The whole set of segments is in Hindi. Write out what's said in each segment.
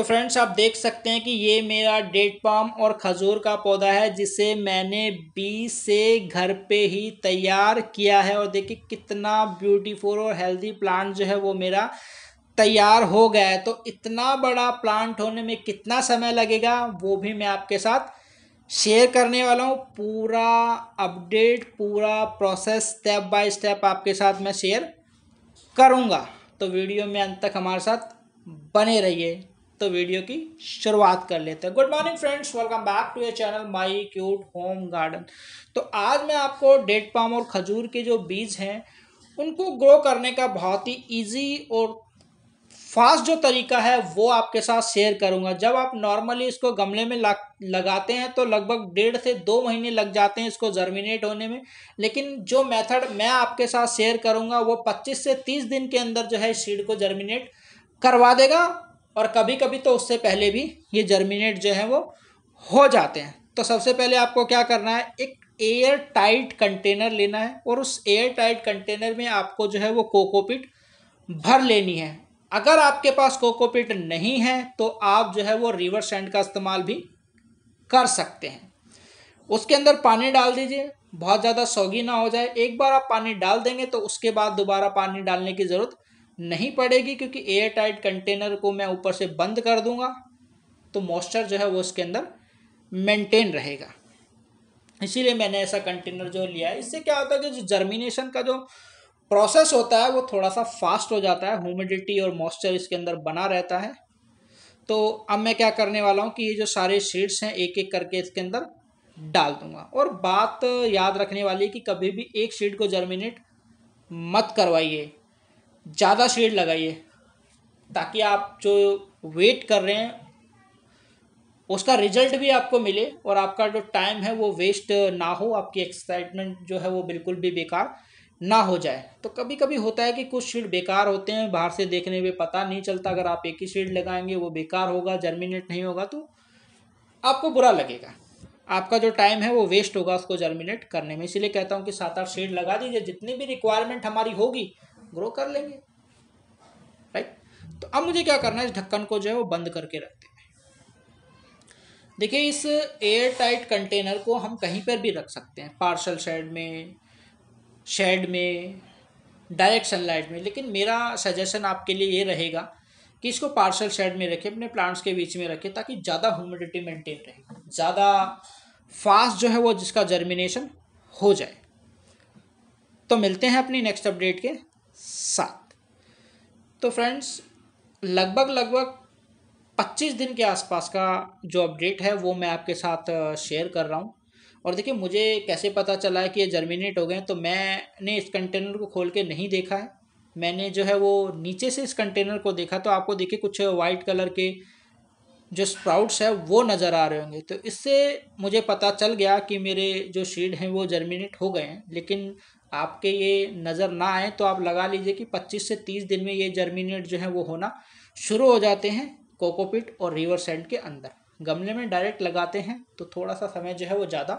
तो फ्रेंड्स आप देख सकते हैं कि ये मेरा डेट पाम और खजूर का पौधा है जिसे मैंने बी से घर पे ही तैयार किया है और देखिए कितना ब्यूटीफुल और हेल्दी प्लांट जो है वो मेरा तैयार हो गया है तो इतना बड़ा प्लांट होने में कितना समय लगेगा वो भी मैं आपके साथ शेयर करने वाला हूँ पूरा अपडेट पूरा प्रोसेस स्टेप बाय स्टेप आपके साथ मैं शेयर करूँगा तो वीडियो में अंत तक हमारे साथ बने रहिए तो वीडियो की शुरुआत कर लेते हैं good morning friends welcome back to your channel my cute home garden तो आज मैं आपको डेट पाम और खजूर के जो बीज हैं उनको ग्रो करने का बहुत ही ईजी और फास्ट जो तरीका है वो आपके साथ शेयर करूंगा जब आप नॉर्मली इसको गमले में लगाते हैं तो लगभग डेढ़ से दो महीने लग जाते हैं इसको जर्मिनेट होने में लेकिन जो मेथड मैं आपके साथ शेयर करूंगा वो 25 से 30 दिन के अंदर जो है सीड को जर्मिनेट करवा देगा और कभी कभी तो उससे पहले भी ये जर्मिनेट जो है वो हो जाते हैं तो सबसे पहले आपको क्या करना है एक एयर टाइट कंटेनर लेना है और उस एयर टाइट कंटेनर में आपको जो है वो कोकोपिट भर लेनी है अगर आपके पास कोकोपिट नहीं है तो आप जो है वो रिवर सैंड का इस्तेमाल भी कर सकते हैं उसके अंदर पानी डाल दीजिए बहुत ज़्यादा सौगी ना हो जाए एक बार आप पानी डाल देंगे तो उसके बाद दोबारा पानी डालने की ज़रूरत नहीं पड़ेगी क्योंकि एयर टाइट कंटेनर को मैं ऊपर से बंद कर दूंगा तो मॉइस्चर जो है वो उसके अंदर मेंटेन रहेगा इसीलिए मैंने ऐसा कंटेनर जो लिया है इससे क्या होता है कि जो जर्मिनेशन का जो प्रोसेस होता है वो थोड़ा सा फास्ट हो जाता है ह्यूमिडिटी और मॉइस्चर इसके अंदर बना रहता है तो अब मैं क्या करने वाला हूँ कि ये जो सारे सीड्स हैं एक एक करके इसके अंदर डाल दूंगा और बात याद रखने वाली है कि कभी भी एक सीड को जर्मिनेट मत करवाइए ज़्यादा शेड लगाइए ताकि आप जो वेट कर रहे हैं उसका रिजल्ट भी आपको मिले और आपका जो टाइम है वो वेस्ट ना हो आपकी एक्साइटमेंट जो है वो बिल्कुल भी बेकार ना हो जाए तो कभी कभी होता है कि कुछ शेड बेकार होते हैं बाहर से देखने में पता नहीं चलता अगर आप एक ही शेड लगाएंगे वो बेकार होगा जर्मिनेट नहीं होगा तो आपको बुरा लगेगा आपका जो टाइम है वो वेस्ट होगा उसको जर्मिनेट करने में इसीलिए कहता हूँ कि सात आठ शेड लगा दीजिए जितनी भी रिक्वायरमेंट हमारी होगी ग्रो कर लेंगे राइट तो अब मुझे क्या करना है इस ढक्कन को जो है वो बंद करके रख देना देखिए इस एयर टाइट कंटेनर को हम कहीं पर भी रख सकते हैं पार्सल शेड में शेड में डायरेक्ट सनलाइट में लेकिन मेरा सजेशन आपके लिए ये रहेगा कि इसको पार्सल शेड में रखें अपने प्लांट्स के बीच में रखें ताकि ज़्यादा ह्यूमिडिटी मेंटेन रहे ज़्यादा फास्ट जो है वो जिसका जर्मिनेशन हो जाए तो मिलते हैं अपनी नेक्स्ट अपडेट के सात तो फ्रेंड्स लगभग लगभग पच्चीस दिन के आसपास का जो अपडेट है वो मैं आपके साथ शेयर कर रहा हूँ और देखिए मुझे कैसे पता चला है कि ये जर्मिनेट हो गए तो मैंने इस कंटेनर को खोल के नहीं देखा है मैंने जो है वो नीचे से इस कंटेनर को देखा तो आपको देखिए कुछ वाइट कलर के जो स्प्राउट्स है वो नज़र आ रहे होंगे तो इससे मुझे पता चल गया कि मेरे जो शीड हैं वो जर्मिनेट हो गए हैं लेकिन आपके ये नज़र ना आए तो आप लगा लीजिए कि 25 से 30 दिन में ये जर्मिनेट जो है वो होना शुरू हो जाते हैं कोकोपिट और रिवर सेंड के अंदर गमले में डायरेक्ट लगाते हैं तो थोड़ा सा समय जो है वो ज़्यादा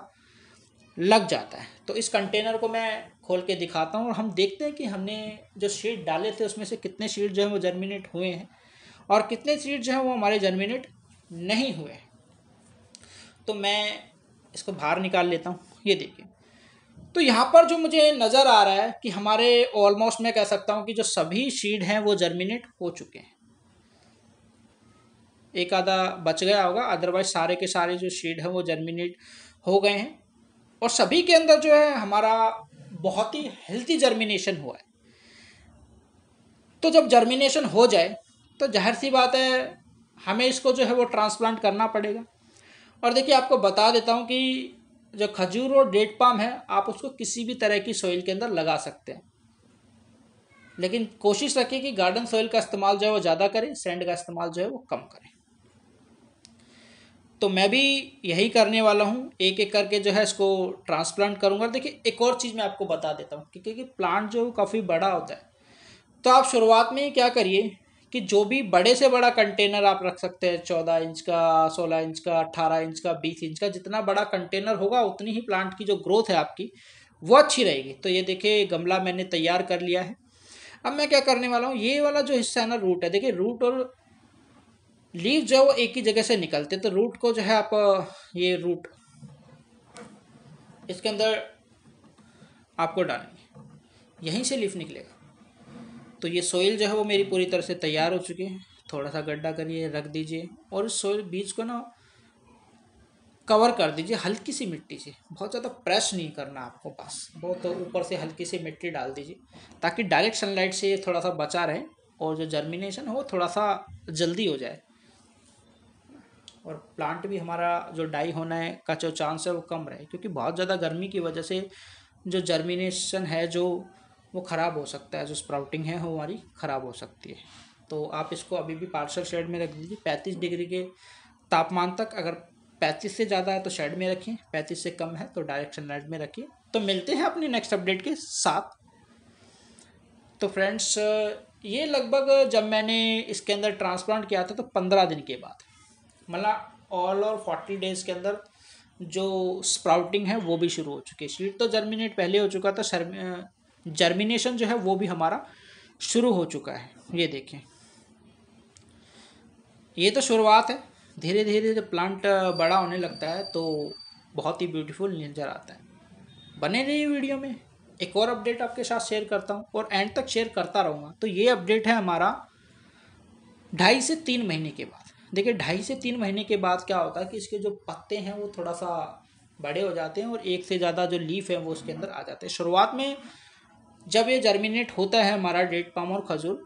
लग जाता है तो इस कंटेनर को मैं खोल के दिखाता हूँ और हम देखते हैं कि हमने जो शीट डाले थे उसमें से कितने शीट जो है वो जर्मिनेट हुए हैं और कितने शीट जो है वो हमारे जर्मिनेट नहीं हुए तो मैं इसको बाहर निकाल लेता हूँ ये देखिए तो यहाँ पर जो मुझे नज़र आ रहा है कि हमारे ऑलमोस्ट मैं कह सकता हूँ कि जो सभी सीड हैं वो जर्मिनेट हो चुके हैं एक आधा बच गया होगा अदरवाइज सारे के सारे जो सीड हैं वो जर्मिनेट हो गए हैं और सभी के अंदर जो है हमारा बहुत ही हेल्थी जर्मिनेशन हुआ है तो जब जर्मिनेशन हो जाए तो ज़ाहिर सी बात है हमें इसको जो है वो ट्रांसप्लांट करना पड़ेगा और देखिए आपको बता देता हूँ कि जो खजूर और डेट पाम है आप उसको किसी भी तरह की सॉइल के अंदर लगा सकते हैं लेकिन कोशिश रखें कि गार्डन सॉइल का इस्तेमाल जो है वो ज़्यादा करें सैंड का इस्तेमाल जो है वो कम करें तो मैं भी यही करने वाला हूँ एक एक करके जो है इसको ट्रांसप्लांट करूँगा देखिए एक और चीज़ मैं आपको बता देता हूँ क्योंकि प्लांट जो काफ़ी बड़ा होता है तो आप शुरुआत में ही क्या करिए कि जो भी बड़े से बड़ा कंटेनर आप रख सकते हैं चौदह इंच का सोलह इंच का अट्ठारह इंच का बीस इंच का जितना बड़ा कंटेनर होगा उतनी ही प्लांट की जो ग्रोथ है आपकी वो अच्छी रहेगी तो ये देखिए गमला मैंने तैयार कर लिया है अब मैं क्या करने वाला हूँ ये वाला जो हिस्सा है ना रूट है देखिए रूट और लीव जो है वो एक ही जगह से निकलते तो रूट को जो है आप ये रूट इसके अंदर आपको डालेंगे यहीं से लीफ निकलेगा तो ये सोइल जो है वो मेरी पूरी तरह से तैयार हो चुकी है थोड़ा सा गड्ढा करिए रख दीजिए और उस सोइल बीज को ना कवर कर दीजिए हल्की सी मिट्टी से बहुत ज़्यादा प्रेस नहीं करना आपको पास बहुत ऊपर से हल्की सी मिट्टी डाल दीजिए ताकि डायरेक्ट सनलाइट से थोड़ा सा बचा रहे और जो जर्मिनेशन हो थोड़ा सा जल्दी हो जाए और प्लांट भी हमारा जो डाई होना है का जो चांस है वो कम रहे क्योंकि बहुत ज़्यादा गर्मी की वजह से जो जर्मिनेशन है जो वो ख़राब हो सकता है जो स्प्राउटिंग है वो हमारी ख़राब हो सकती है तो आप इसको अभी भी पार्सल शेड में रख दीजिए पैंतीस डिग्री के तापमान तक अगर पैंतीस से ज़्यादा है तो शेड में रखें पैंतीस से कम है तो डायरेक्ट सनलाइट में रखिए तो मिलते हैं अपने नेक्स्ट अपडेट के साथ तो फ्रेंड्स ये लगभग जब मैंने इसके अंदर ट्रांसप्लांट किया था तो पंद्रह दिन के बाद मतलब ऑल और फोर्टी डेज़ के अंदर जो स्प्राउटिंग है वो भी शुरू हो चुकी है शीट तो जर्मिनेट पहले हो चुका था जर्मिनेशन जो है वो भी हमारा शुरू हो चुका है ये देखें ये तो शुरुआत है धीरे धीरे जब प्लांट बड़ा होने लगता है तो बहुत ही ब्यूटीफुल नज़र आता है बने रहिए वीडियो में एक और अपडेट आपके साथ शेयर करता हूँ और एंड तक शेयर करता रहूँगा तो ये अपडेट है हमारा ढाई से तीन महीने के बाद देखिए ढाई से तीन महीने के बाद क्या होता है कि इसके जो पत्ते हैं वो थोड़ा सा बड़े हो जाते हैं और एक से ज़्यादा जो लीफ है वो उसके अंदर आ जाते हैं शुरुआत में जब ये जर्मिनेट होता है हमारा डेट पाम और खजूर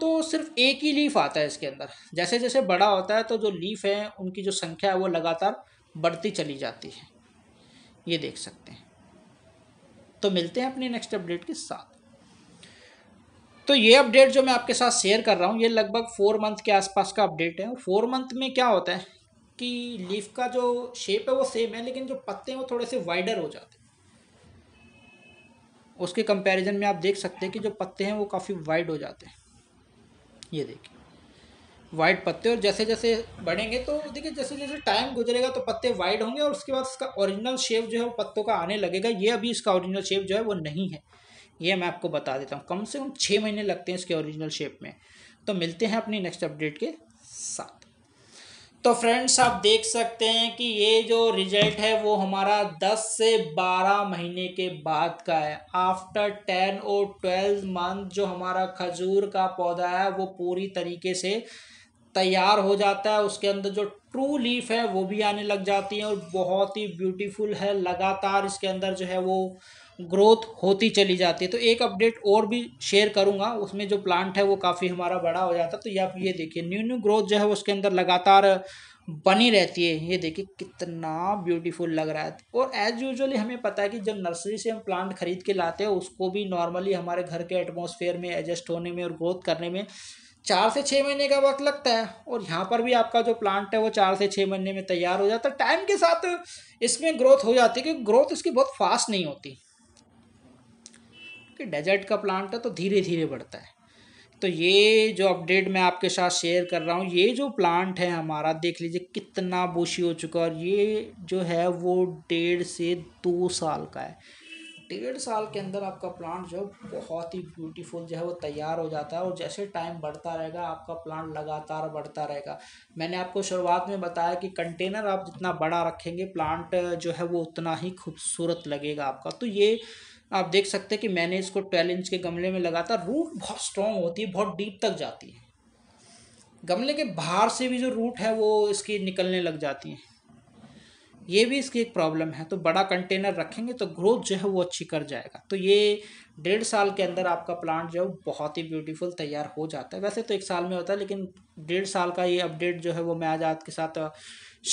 तो सिर्फ एक ही लीफ आता है इसके अंदर जैसे जैसे बड़ा होता है तो जो लीफ है उनकी जो संख्या है वो लगातार बढ़ती चली जाती है ये देख सकते हैं तो मिलते हैं अपने नेक्स्ट अपडेट के साथ तो ये अपडेट जो मैं आपके साथ शेयर कर रहा हूँ ये लगभग फोर मंथ के आसपास का अपडेट है और फोर मंथ में क्या होता है कि लीफ का जो शेप है वो सेम है लेकिन जो पत्ते हैं वो थोड़े से वाइडर हो जाते हैं उसके कंपैरिजन में आप देख सकते हैं कि जो पत्ते हैं वो काफ़ी वाइड हो जाते हैं ये देखिए वाइड पत्ते और जैसे जैसे बढ़ेंगे तो देखिए जैसे जैसे टाइम गुजरेगा तो पत्ते वाइड होंगे और उसके बाद इसका ओरिजिनल शेप जो है वो पत्तों का आने लगेगा ये अभी इसका ओरिजिनल शेप जो है वो नहीं है ये मैं आपको बता देता हूँ कम से कम छः महीने लगते हैं इसके ओरिजिनल शेप में तो मिलते हैं अपनी नेक्स्ट अपडेट के साथ तो फ्रेंड्स आप देख सकते हैं कि ये जो रिजल्ट है वो हमारा 10 से 12 महीने के बाद का है आफ्टर 10 और 12 मंथ जो हमारा खजूर का पौधा है वो पूरी तरीके से तैयार हो जाता है उसके अंदर जो ट्रू लीफ है वो भी आने लग जाती है और बहुत ही ब्यूटीफुल है लगातार इसके अंदर जो है वो ग्रोथ होती चली जाती है तो एक अपडेट और भी शेयर करूंगा उसमें जो प्लांट है वो काफ़ी हमारा बड़ा हो जाता है तो ये आप ये देखिए न्यू न्यू ग्रोथ जो है उसके अंदर लगातार बनी रहती है ये देखिए कितना ब्यूटीफुल लग रहा है और एज यूजुअली हमें पता है कि जब नर्सरी से हम प्लांट खरीद के लाते हैं उसको भी नॉर्मली हमारे घर के एटमोसफेयर में एडजस्ट होने में और ग्रोथ करने में चार से छः महीने का वक्त लगता है और यहाँ पर भी आपका जो प्लांट है वो चार से छः महीने में तैयार हो जाता है टाइम के साथ इसमें ग्रोथ हो जाती है क्योंकि ग्रोथ इसकी बहुत फास्ट नहीं होती डेजर्ट का प्लांट है तो धीरे धीरे बढ़ता है तो ये जो अपडेट मैं आपके साथ शेयर कर रहा हूँ ये जो प्लांट है हमारा देख लीजिए कितना बुशी हो चुका है और ये जो है वो डेढ़ से दो साल का है डेढ़ साल के अंदर आपका प्लांट जो बहुत ही ब्यूटीफुल जो है वो तैयार हो जाता है और जैसे टाइम बढ़ता रहेगा आपका प्लांट लगातार बढ़ता रहेगा मैंने आपको शुरुआत में बताया कि कंटेनर आप जितना बड़ा रखेंगे प्लांट जो है वो उतना ही खूबसूरत लगेगा आपका तो ये आप देख सकते हैं कि मैंने इसको ट्वेल्व इंच के गमले में लगा था रूट बहुत स्ट्रॉन्ग होती है बहुत डीप तक जाती है गमले के बाहर से भी जो रूट है वो इसकी निकलने लग जाती हैं ये भी इसकी एक प्रॉब्लम है तो बड़ा कंटेनर रखेंगे तो ग्रोथ जो है वो अच्छी कर जाएगा तो ये डेढ़ साल के अंदर आपका प्लांट जो है बहुत ही ब्यूटीफुल तैयार हो जाता है वैसे तो एक साल में होता है लेकिन डेढ़ साल का ये अपडेट जो है वो मैं आज आपके साथ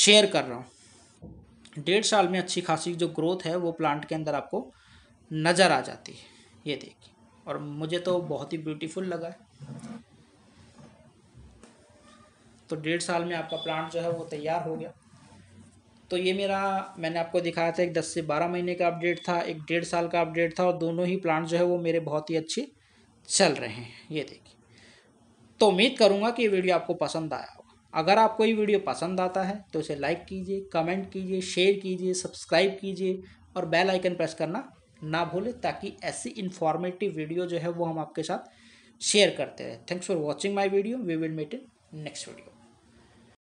शेयर कर रहा हूँ डेढ़ साल में अच्छी खासी जो ग्रोथ है वो प्लांट के अंदर आपको नज़र आ जाती है ये देखिए और मुझे तो बहुत ही ब्यूटीफुल लगा है तो डेढ़ साल में आपका प्लांट जो है वो तैयार हो गया तो ये मेरा मैंने आपको दिखाया था एक दस से बारह महीने का अपडेट था एक डेढ़ साल का अपडेट था और दोनों ही प्लांट जो है वो मेरे बहुत ही अच्छे चल रहे हैं ये देखिए तो उम्मीद करूँगा कि ये वीडियो आपको पसंद आया होगा अगर आपको ये वीडियो पसंद आता है तो इसे लाइक कीजिए कमेंट कीजिए शेयर कीजिए सब्सक्राइब कीजिए और बेल आइकन प्रेस करना ना भूलें ताकि ऐसी इन्फॉर्मेटिव वीडियो जो है वो हम आपके साथ शेयर करते रहे thanks for watching my video we will meet in next video